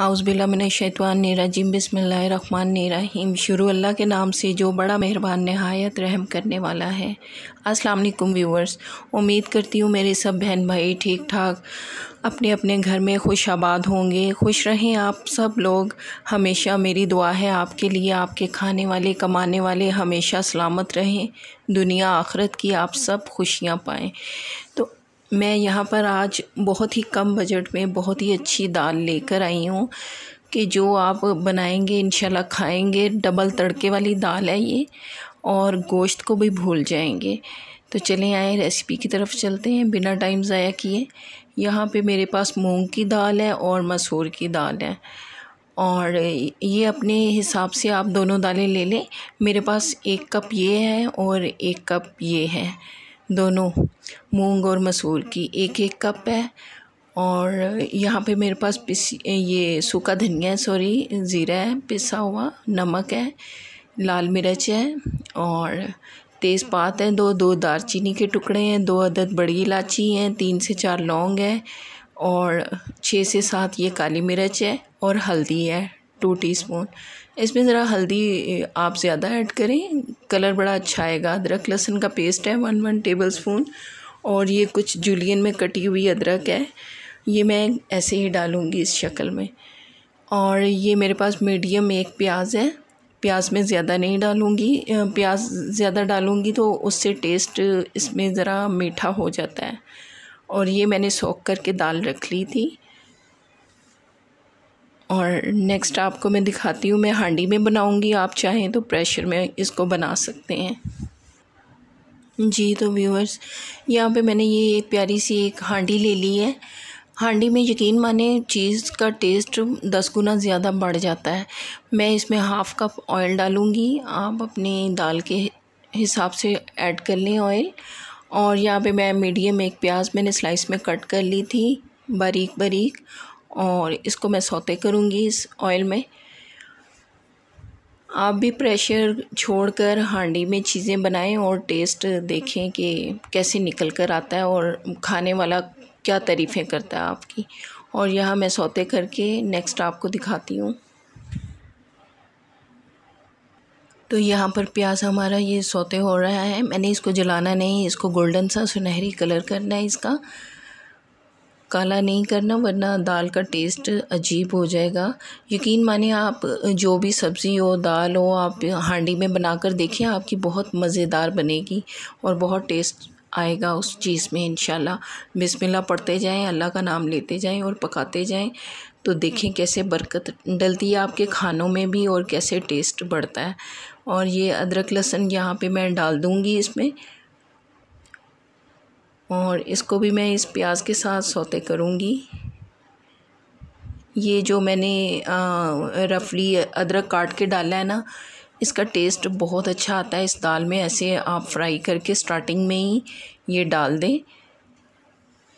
शैतवान आउज़बिल्लाशैतवानरजीम बसमीम शुरू अल्लाह के नाम से जो बड़ा मेहरबान नहायत रहम करने वाला है अस्सलाम वालेकुम व्यूवर्स उम्मीद करती हूँ मेरे सब बहन भाई ठीक ठाक अपने अपने घर में खुश आबाद होंगे खुश रहें आप सब लोग हमेशा मेरी दुआ है आपके लिए आपके खाने वाले कमाने वाले हमेशा सलामत रहें दुनिया आखरत की आप सब खुशियाँ पाएँ तो मैं यहाँ पर आज बहुत ही कम बजट में बहुत ही अच्छी दाल लेकर आई हूँ कि जो आप बनाएंगे इंशाल्लाह खाएंगे डबल तड़के वाली दाल है ये और गोश्त को भी भूल जाएंगे तो चले आए रेसिपी की तरफ चलते हैं बिना टाइम ज़ाया किए यहाँ पे मेरे पास मूंग की दाल है और मसूर की दाल है और ये अपने हिसाब से आप दोनों दालें ले लें मेरे पास एक कप ये है और एक कप ये है दोनों मूंग और मसूर की एक एक कप है और यहाँ पे मेरे पास पिस ये सूखा धनिया है सॉरी ज़ीरा है पिसा हुआ नमक है लाल मिर्च है और तेज़पात है दो दो दालचीनी के टुकड़े हैं दो अदद बड़ी इलायची हैं तीन से चार लौंग है और छः से सात ये काली मिर्च है और हल्दी है टू टीस्पून इसमें ज़रा हल्दी आप ज़्यादा ऐड करें कलर बड़ा अच्छा आएगा अदरक लहसुन का पेस्ट है वन वन टेबल स्पून और ये कुछ जूलियन में कटी हुई अदरक है ये मैं ऐसे ही डालूँगी इस शक्ल में और ये मेरे पास मीडियम एक प्याज है प्याज में ज़्यादा नहीं डालूँगी प्याज ज़्यादा डालूँगी तो उससे टेस्ट इसमें ज़रा मीठा हो जाता है और ये मैंने सोख करके दाल रख ली थी और नेक्स्ट आपको मैं दिखाती हूँ मैं हांडी में बनाऊँगी आप चाहें तो प्रेशर में इसको बना सकते हैं जी तो व्यूअर्स यहाँ पे मैंने ये एक प्यारी सी एक हांडी ले ली है हांडी में यकीन माने चीज़ का टेस्ट दस गुना ज़्यादा बढ़ जाता है मैं इसमें हाफ़ कप ऑयल डालूँगी आप अपनी दाल के हिसाब से ऐड कर लें ऑयल और यहाँ पे मैं मीडियम एक प्याज मैंने स्लाइस में कट कर ली थी बारीक बारीक और इसको मैं सौते करूँगी इस ऑयल में आप भी प्रेशर छोड़कर हांडी में चीज़ें बनाएं और टेस्ट देखें कि कैसे निकल कर आता है और खाने वाला क्या तारीफ़ें करता है आपकी और यह मैं सौते करके नेक्स्ट आपको दिखाती हूँ तो यहाँ पर प्याज हमारा ये सौते हो रहा है मैंने इसको जलाना नहीं इसको गोल्डन सा सुनहरी कलर करना है इसका काला नहीं करना वरना दाल का टेस्ट अजीब हो जाएगा यकीन माने आप जो भी सब्ज़ी हो दाल हो आप हांडी में बनाकर देखिए आपकी बहुत मज़ेदार बनेगी और बहुत टेस्ट आएगा उस चीज़ में इन बिस्मिल्लाह पढ़ते जाएं अल्लाह का नाम लेते जाएं और पकाते जाएं तो देखें कैसे बरकत डलती है आपके खानों में भी और कैसे टेस्ट बढ़ता है और ये अदरक लहसुन यहाँ पे मैं डाल दूँगी इसमें और इसको भी मैं इस प्याज के साथ सौते करूँगी ये जो मैंने रफली अदरक काट के डाला है ना इसका टेस्ट बहुत अच्छा आता है इस दाल में ऐसे आप फ्राई करके स्टार्टिंग में ही ये डाल दें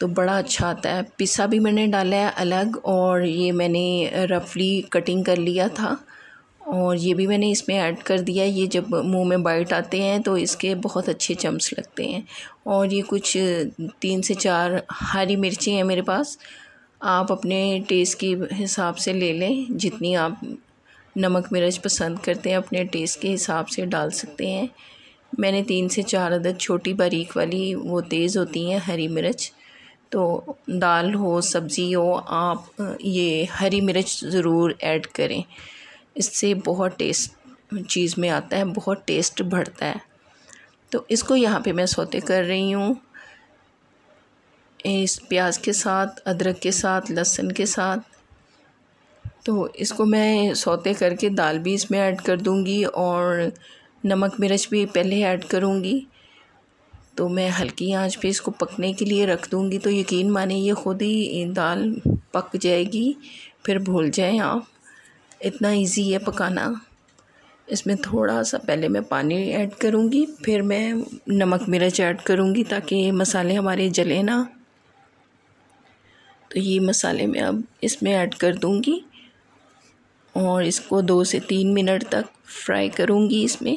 तो बड़ा अच्छा आता है पिसा भी मैंने डाला है अलग और ये मैंने रफली कटिंग कर लिया था और ये भी मैंने इसमें ऐड कर दिया ये जब मुंह में बाइट आते हैं तो इसके बहुत अच्छे चम्स लगते हैं और ये कुछ तीन से चार हरी मिर्ची हैं मेरे पास आप अपने टेस्ट के हिसाब से ले लें जितनी आप नमक मिर्च पसंद करते हैं अपने टेस्ट के हिसाब से डाल सकते हैं मैंने तीन से चार अदद छोटी बारीक वाली वो तेज़ होती हैं हरी मिर्च तो दाल हो सब्ज़ी हो आप ये हरी मिर्च ज़रूर ऐड करें इससे बहुत टेस्ट चीज़ में आता है बहुत टेस्ट बढ़ता है तो इसको यहाँ पे मैं सोते कर रही हूँ इस प्याज के साथ अदरक के साथ लहसुन के साथ तो इसको मैं सोते करके दाल भी इसमें ऐड कर दूँगी और नमक मिर्च भी पहले ऐड करूँगी तो मैं हल्की आंच पे इसको पकने के लिए रख दूँगी तो यकीन माने ये खुद ही दाल पक जाएगी फिर भूल जाएं आप इतना इजी है पकाना इसमें थोड़ा सा पहले मैं पानी ऐड करूँगी फिर मैं नमक मिर्च ऐड करूँगी ताकि ये मसाले हमारे जले ना तो ये मसाले मैं अब इसमें ऐड कर दूँगी और इसको दो से तीन मिनट तक फ्राई करूँगी इसमें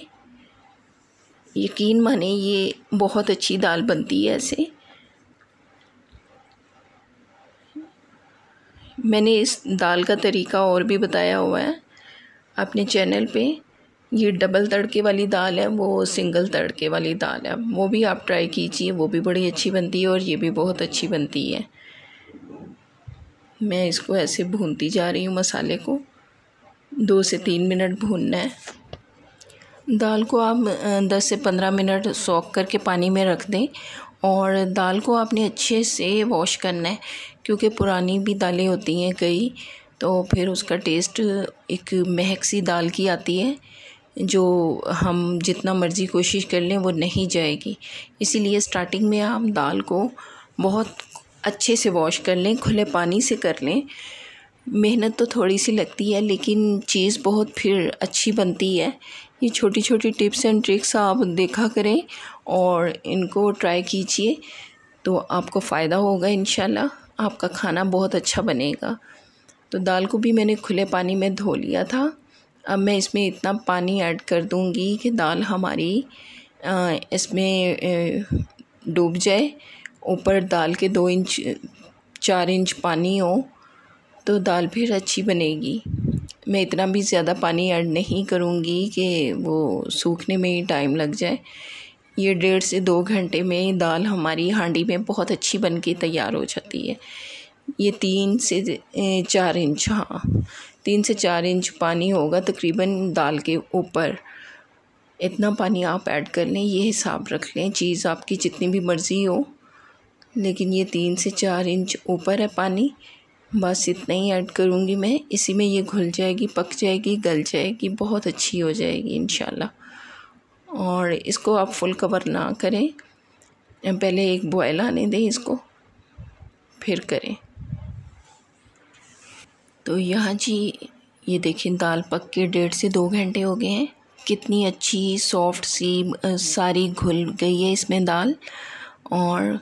यकीन माने ये बहुत अच्छी दाल बनती है ऐसे मैंने इस दाल का तरीका और भी बताया हुआ है अपने चैनल पे ये डबल तड़के वाली दाल है वो सिंगल तड़के वाली दाल है वो भी आप ट्राई कीजिए वो भी बड़ी अच्छी बनती है और ये भी बहुत अच्छी बनती है मैं इसको ऐसे भूनती जा रही हूँ मसाले को दो से तीन मिनट भूनना है दाल को आप दस से पंद्रह मिनट सौख करके पानी में रख दें और दाल को आपने अच्छे से वॉश करना है क्योंकि पुरानी भी दालें होती हैं कई तो फिर उसका टेस्ट एक महक सी दाल की आती है जो हम जितना मर्ज़ी कोशिश कर लें वो नहीं जाएगी इसीलिए स्टार्टिंग में आप दाल को बहुत अच्छे से वॉश कर लें खुले पानी से कर लें मेहनत तो थोड़ी सी लगती है लेकिन चीज़ बहुत फिर अच्छी बनती है ये छोटी छोटी टिप्स एंड ट्रिक्स आप देखा करें और इनको ट्राई कीजिए तो आपको फ़ायदा होगा इन आपका खाना बहुत अच्छा बनेगा तो दाल को भी मैंने खुले पानी में धो लिया था अब मैं इसमें इतना पानी ऐड कर दूँगी कि दाल हमारी इसमें डूब जाए ऊपर दाल के दो इंच चार इंच पानी हो तो दाल फिर अच्छी बनेगी मैं इतना भी ज़्यादा पानी ऐड नहीं करूँगी कि वो सूखने में ही टाइम लग जाए ये डेढ़ से दो घंटे में दाल हमारी हांडी में बहुत अच्छी बन के तैयार हो जाती है ये तीन से चार इंच हाँ तीन से चार इंच पानी होगा तकरीबन दाल के ऊपर इतना पानी आप ऐड कर लें ये हिसाब रख लें चीज़ आपकी जितनी भी मर्ज़ी हो लेकिन ये तीन से चार इंच ऊपर है पानी बस इतना ही ऐड करूँगी मैं इसी में ये घुल जाएगी पक जाएगी गल जाएगी बहुत अच्छी हो जाएगी इन और इसको आप फुल कवर ना करें पहले एक बॉयल आने दें इसको फिर करें तो यहाँ जी ये देखिए दाल पक के डेढ़ से दो घंटे हो गए हैं कितनी अच्छी सॉफ्ट सी सारी घुल गई है इसमें दाल और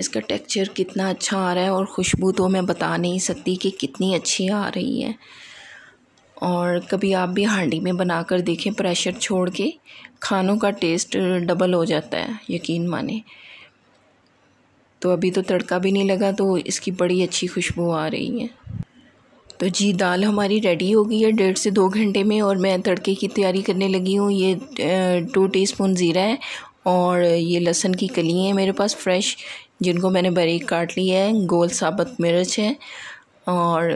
इसका टेक्सचर कितना अच्छा आ रहा है और खुशबू तो मैं बता नहीं सकती कि कितनी अच्छी आ रही है और कभी आप भी हांडी में बना कर देखें प्रेशर छोड़ के खानों का टेस्ट डबल हो जाता है यकीन माने तो अभी तो तड़का भी नहीं लगा तो इसकी बड़ी अच्छी खुशबू आ रही है तो जी दाल हमारी रेडी हो गई है डेढ़ से दो घंटे में और मैं तड़के की तैयारी करने लगी हूँ ये टू टीस्पून ज़ीरा है और ये लहसन की कली है मेरे पास फ्रेश जिनको मैंने बारीक काट लिया है गोल साबत मिर्च है और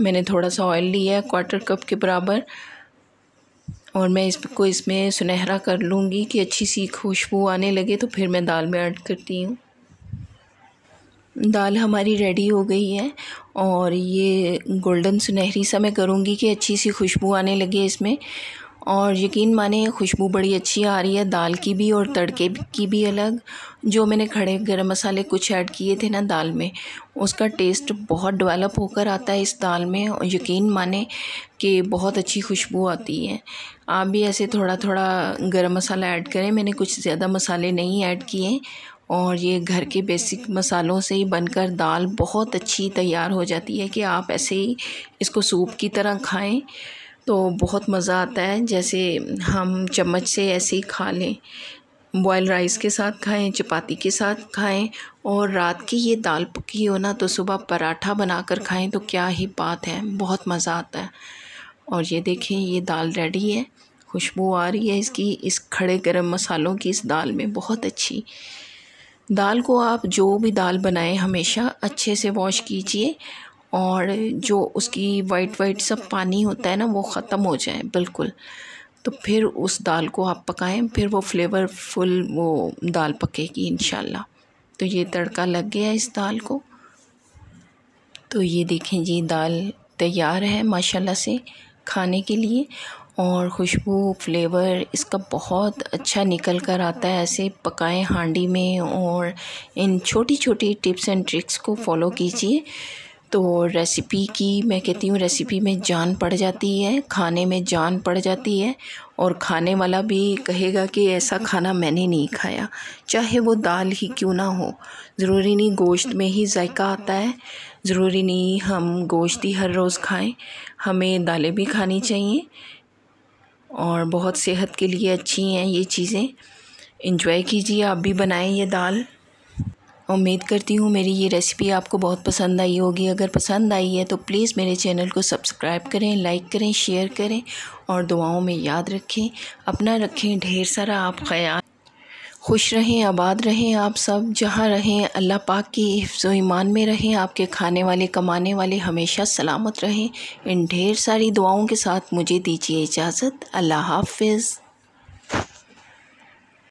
मैंने थोड़ा सा ऑयल लिया है क्वार्टर कप के बराबर और मैं इसको इसमें सुनहरा कर लूँगी कि अच्छी सी खुशबू आने लगे तो फिर मैं दाल में ऐड करती हूँ दाल हमारी रेडी हो गई है और ये गोल्डन सुनहरी सा मैं करूँगी कि अच्छी सी खुशबू आने लगे इसमें और यकीन माने खुशबू बड़ी अच्छी आ रही है दाल की भी और तड़के की भी अलग जो मैंने खड़े गरम मसाले कुछ ऐड किए थे ना दाल में उसका टेस्ट बहुत डेवलप होकर आता है इस दाल में और यकीन माने कि बहुत अच्छी खुशबू आती है आप भी ऐसे थोड़ा थोड़ा गरम मसाला ऐड करें मैंने कुछ ज़्यादा मसाले नहीं ऐड किए और ये घर के बेसिक मसालों से ही बनकर दाल बहुत अच्छी तैयार हो जाती है कि आप ऐसे ही इसको सूप की तरह खाएँ तो बहुत मज़ा आता है जैसे हम चम्मच से ऐसे ही खा लें बॉयल राइस के साथ खाएं चपाती के साथ खाएं और रात की ये दाल पकी हो ना तो सुबह पराठा बनाकर खाएं तो क्या ही बात है बहुत मज़ा आता है और ये देखें ये दाल रेडी है खुशबू आ रही है इसकी इस खड़े गरम मसालों की इस दाल में बहुत अच्छी दाल को आप जो भी दाल बनाएं हमेशा अच्छे से वॉश कीजिए और जो उसकी वाइट वाइट सब पानी होता है ना वो ख़त्म हो जाए बिल्कुल तो फिर उस दाल को आप पकाएं फिर वो फ्लेवरफुल वो दाल पकेगी इन तो ये तड़का लग गया इस दाल को तो ये देखें जी दाल तैयार है माशाल्लाह से खाने के लिए और खुशबू फ्लेवर इसका बहुत अच्छा निकल कर आता है ऐसे पकाएं हांडी में और इन छोटी छोटी टिप्स एंड ट्रिक्स को फॉलो कीजिए तो रेसिपी की मैं कहती हूँ रेसिपी में जान पड़ जाती है खाने में जान पड़ जाती है और खाने वाला भी कहेगा कि ऐसा खाना मैंने नहीं खाया चाहे वो दाल ही क्यों ना हो ज़रूरी नहीं गोश्त में ही जायका आता है ज़रूरी नहीं हम गोश्त ही हर रोज़ खाएं हमें दालें भी खानी चाहिए और बहुत सेहत के लिए अच्छी हैं ये चीज़ें इंजॉय कीजिए आप भी बनाएं ये दाल उम्मीद करती हूँ मेरी ये रेसिपी आपको बहुत पसंद आई होगी अगर पसंद आई है तो प्लीज़ मेरे चैनल को सब्सक्राइब करें लाइक करें शेयर करें और दुआओं में याद रखें अपना रखें ढेर सारा आप ख्याल खुश रहें आबाद रहें आप सब जहाँ रहें अल्लाह पाक की हिफ्ज़ ईमान में रहें आपके खाने वाले कमाने वाले हमेशा सलामत रहें इन ढेर सारी दुआओं के साथ मुझे दीजिए इजाज़त अल्लाह हाफिज़